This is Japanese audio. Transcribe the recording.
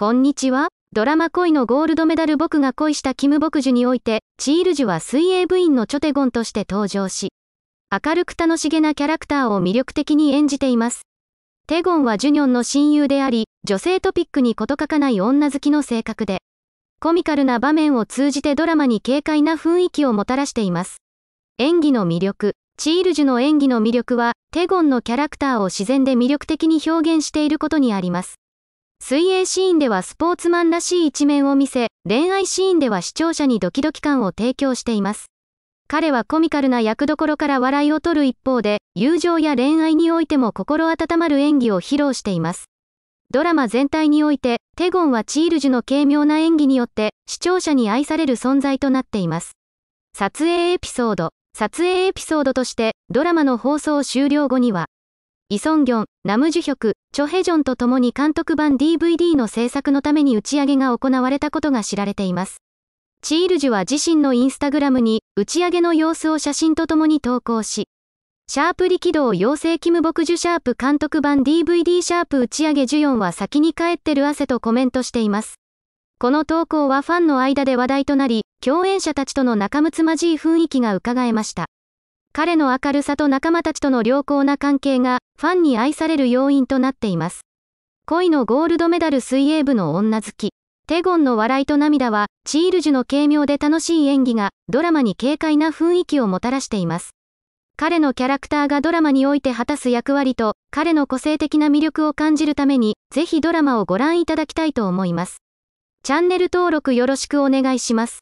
こんにちは。ドラマ恋のゴールドメダル僕が恋したキム・ボクジュにおいて、チールジュは水泳部員のチョテゴンとして登場し、明るく楽しげなキャラクターを魅力的に演じています。テゴンはジュニョンの親友であり、女性トピックに事欠かない女好きの性格で、コミカルな場面を通じてドラマに軽快な雰囲気をもたらしています。演技の魅力、チールジュの演技の魅力は、テゴンのキャラクターを自然で魅力的に表現していることにあります。水泳シーンではスポーツマンらしい一面を見せ、恋愛シーンでは視聴者にドキドキ感を提供しています。彼はコミカルな役どころから笑いを取る一方で、友情や恋愛においても心温まる演技を披露しています。ドラマ全体において、テゴンはチールジュの軽妙な演技によって、視聴者に愛される存在となっています。撮影エピソード撮影エピソードとして、ドラマの放送終了後には、イ・ソンギョン、ナムジュヒョク、チョヘジョンと共に監督版 DVD の制作のために打ち上げが行われたことが知られています。チールジュは自身のインスタグラムに打ち上げの様子を写真と共に投稿し、シャープ力道妖精キムボクジュ・シャープ監督版 DVD シャープ打ち上げジュヨンは先に帰ってる汗とコメントしています。この投稿はファンの間で話題となり、共演者たちとの仲睦まじい雰囲気が伺えました。彼の明るさと仲間たちとの良好な関係が、ファンに愛される要因となっています。恋のゴールドメダル水泳部の女好き。テゴンの笑いと涙は、チールジュの軽妙で楽しい演技が、ドラマに軽快な雰囲気をもたらしています。彼のキャラクターがドラマにおいて果たす役割と、彼の個性的な魅力を感じるために、ぜひドラマをご覧いただきたいと思います。チャンネル登録よろしくお願いします。